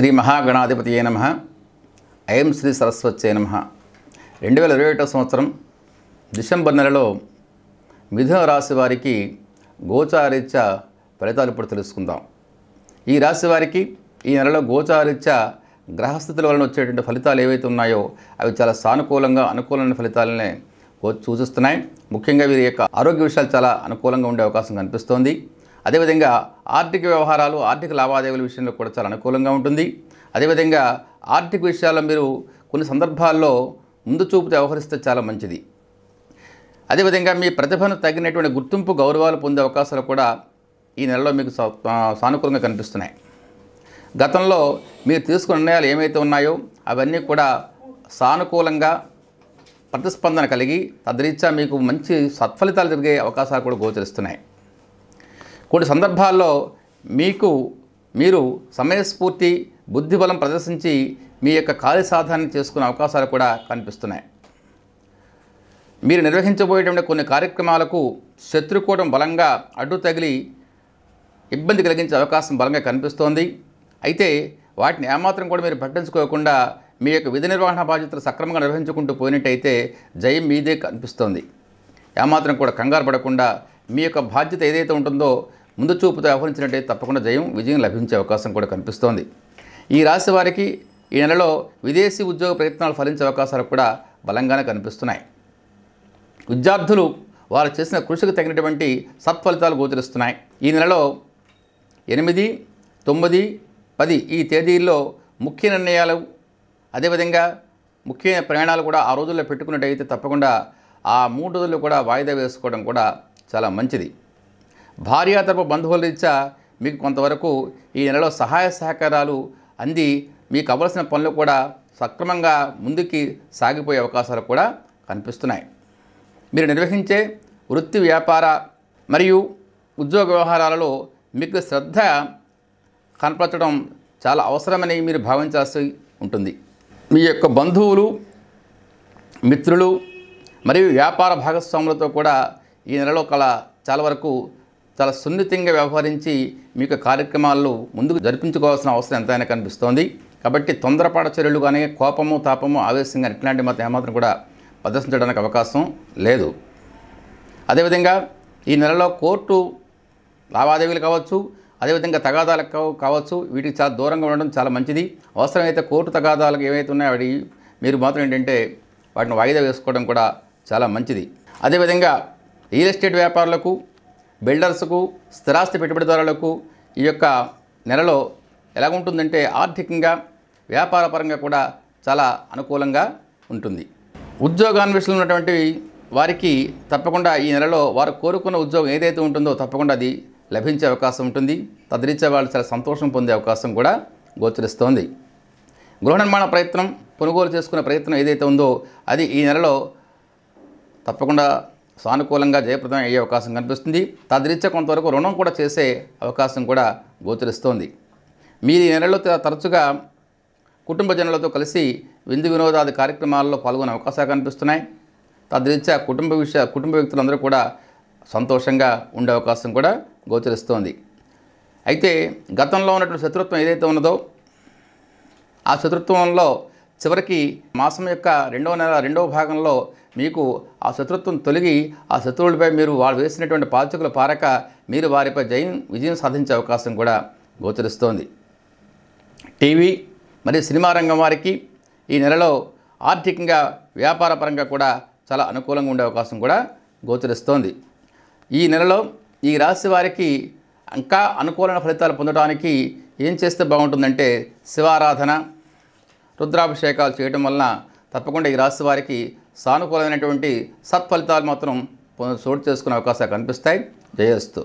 శ్రీ మహాగణాధిపతి ఏ నమ ఐఎం శ్రీ సరస్వతి నమ రెండు వేల ఇరవై ఒకటో సంవత్సరం డిసెంబర్ నెలలో మిథున రాశి వారికి గోచారీత్యా ఫలితాలు ఇప్పుడు తెలుసుకుందాం ఈ రాశి వారికి ఈ నెలలో గోచారీత్యా గ్రహస్థితుల వలన వచ్చేటువంటి ఫలితాలు ఏవైతే ఉన్నాయో అవి చాలా సానుకూలంగా అనుకూలమైన ఫలితాలనే సూచిస్తున్నాయి ముఖ్యంగా వీరి యొక్క ఆరోగ్య విషయాలు చాలా అనుకూలంగా ఉండే అవకాశం కనిపిస్తోంది అదేవిధంగా ఆర్థిక వ్యవహారాలు ఆర్థిక లావాదేవీల విషయంలో కూడా చాలా అనుకూలంగా ఉంటుంది అదేవిధంగా ఆర్థిక విషయాల్లో మీరు కొన్ని సందర్భాల్లో ముందు చూపు వ్యవహరిస్తే చాలా మంచిది అదేవిధంగా మీ ప్రతిభను తగినటువంటి గుర్తింపు గౌరవాలు పొందే అవకాశాలు కూడా ఈ నెలలో మీకు సానుకూలంగా కనిపిస్తున్నాయి గతంలో మీరు తీసుకున్న నిర్ణయాలు ఏమైతే ఉన్నాయో అవన్నీ కూడా సానుకూలంగా ప్రతిస్పందన కలిగి తద్రీత్యా మీకు మంచి సత్ఫలితాలు జరిగే అవకాశాలు కూడా గోచరిస్తున్నాయి కొన్ని సందర్భాల్లో మీకు మీరు సమయస్ఫూర్తి బుద్ధిబలం ప్రదర్శించి మీ యొక్క కార్య సాధన చేసుకునే అవకాశాలు కూడా కనిపిస్తున్నాయి మీరు నిర్వహించబోయేటువంటి కొన్ని కార్యక్రమాలకు శత్రుకూటం బలంగా అడ్డు తగిలి ఇబ్బంది కలిగించే అవకాశం బలంగా కనిపిస్తోంది అయితే వాటిని ఏమాత్రం కూడా మీరు పట్టించుకోకుండా మీ యొక్క విధి నిర్వహణ బాధ్యతలు సక్రమంగా నిర్వహించుకుంటూ పోయినట్టయితే జయం మీదే కనిపిస్తోంది ఏమాత్రం కూడా కంగారు పడకుండా మీ యొక్క బాధ్యత ఏదైతే ఉంటుందో ముందు చూపుతో వ్యవహరించినట్టే తప్పకుండా జయం విజయం లభించే అవకాశం కూడా కనిపిస్తోంది ఈ రాశి వారికి ఈ నెలలో విదేశీ ఉద్యోగ ప్రయత్నాలు ఫలించే అవకాశాలు కూడా బలంగానే కనిపిస్తున్నాయి విద్యార్థులు వారు చేసిన కృషికి తగినటువంటి సత్ఫలితాలు గోచరిస్తున్నాయి ఈ నెలలో ఎనిమిది తొమ్మిది పది ఈ తేదీల్లో ముఖ్య నిర్ణయాలు అదేవిధంగా ముఖ్య ప్రయాణాలు కూడా ఆ రోజుల్లో పెట్టుకున్నట్టయితే తప్పకుండా ఆ మూడు రోజులు కూడా వాయిదా వేసుకోవడం కూడా చాలా మంచిది భార్యా తరపు బంధువుల రీత్యా మీకు కొంతవరకు ఈ నెలలో సహాయ సహకారాలు అంది మీకు అవలసిన పనులు కూడా సక్రమంగా ముందుకి సాగిపోయే అవకాశాలు కూడా కనిపిస్తున్నాయి మీరు నిర్వహించే వృత్తి వ్యాపార మరియు ఉద్యోగ వ్యవహారాలలో మీకు శ్రద్ధ కనపరచడం చాలా అవసరమని మీరు భావించాల్సి ఉంటుంది మీ యొక్క బంధువులు మిత్రులు మరియు వ్యాపార భాగస్వాములతో కూడా ఈ నెలలో కల చాలా వరకు చాలా సున్నితంగా వ్యవహరించి మీకు కార్యక్రమాల్లో ముందుకు జరిపించుకోవాల్సిన అవసరం ఎంతైనా కనిపిస్తోంది కాబట్టి తొందరపాటు చర్యలు కానీ కోపము తాపము ఆవేశం కానీ ఇట్లాంటి మాత్రం ఏమాత్రం కూడా ప్రదర్శించడానికి అవకాశం లేదు అదేవిధంగా ఈ నెలలో కోర్టు లావాదేవీలు కావచ్చు అదేవిధంగా తగాదాలు కావచ్చు వీటికి చాలా దూరంగా ఉండడం చాలా మంచిది అవసరమైతే కోర్టు తగాదాలకు ఏవైతే ఉన్నాయో వాటి మీరు మాత్రం ఏంటంటే వాటిని వాయిదా వేసుకోవడం కూడా చాలా మంచిది అదేవిధంగా రియల్ ఎస్టేట్ వ్యాపారులకు బిల్డర్స్కు స్థిరాస్తి పెట్టుబడిదారులకు ఈ యొక్క నెలలో ఎలాగుంటుందంటే ఆర్థికంగా వ్యాపారపరంగా కూడా చాలా అనుకూలంగా ఉంటుంది ఉద్యోగాన్వేషణలు ఉన్నటువంటి వారికి తప్పకుండా ఈ నెలలో వారు కోరుకున్న ఉద్యోగం ఏదైతే ఉంటుందో తప్పకుండా అది లభించే అవకాశం ఉంటుంది తద్రీత్యా వాళ్ళు చాలా సంతోషం పొందే అవకాశం కూడా గోచరిస్తోంది గృహ నిర్మాణ ప్రయత్నం కొనుగోలు చేసుకునే ప్రయత్నం ఏదైతే ఉందో అది ఈ నెలలో తప్పకుండా సానుకూలంగా జయప్రదం అయ్యే అవకాశం కనిపిస్తుంది తద్రీత్యా కొంతవరకు రుణం కూడా చేసే అవకాశం కూడా గోచరిస్తోంది మీరు ఈ నెలలో తరచుగా కుటుంబ జనులతో కలిసి విందు వినోదాది కార్యక్రమాల్లో పాల్గొనే అవకాశాలు కనిపిస్తున్నాయి తద్రీత్యా కుటుంబ విషయ కుటుంబ వ్యక్తులందరూ కూడా సంతోషంగా ఉండే అవకాశం కూడా గోచరిస్తోంది అయితే గతంలో ఉన్నటువంటి శత్రుత్వం ఏదైతే ఉన్నదో ఆ శత్రుత్వంలో చివరికి మాసం యొక్క రెండవ నెల రెండవ భాగంలో మీకు ఆ శత్రుత్వం తొలగి ఆ శత్రువులపై మీరు వాళ్ళు వేసినటువంటి పాచకులు పారక మీరు వారిపై జయం విజయం సాధించే అవకాశం కూడా గోచరిస్తోంది టీవీ మరియు సినిమా రంగం వారికి ఈ నెలలో ఆర్థికంగా వ్యాపారపరంగా కూడా చాలా అనుకూలంగా ఉండే అవకాశం కూడా గోచరిస్తోంది ఈ నెలలో ఈ రాశి వారికి ఇంకా అనుకూలమైన ఫలితాలు పొందడానికి ఏం చేస్తే బాగుంటుందంటే శివారాధన రుద్రాభిషేకాలు చేయడం వలన తప్పకుండా ఈ రాశి వారికి సానుకూలమైనటువంటి సత్ఫలితాలు మాత్రం చోటు చేసుకునే అవకాశాలు కనిపిస్తాయి జయస్తు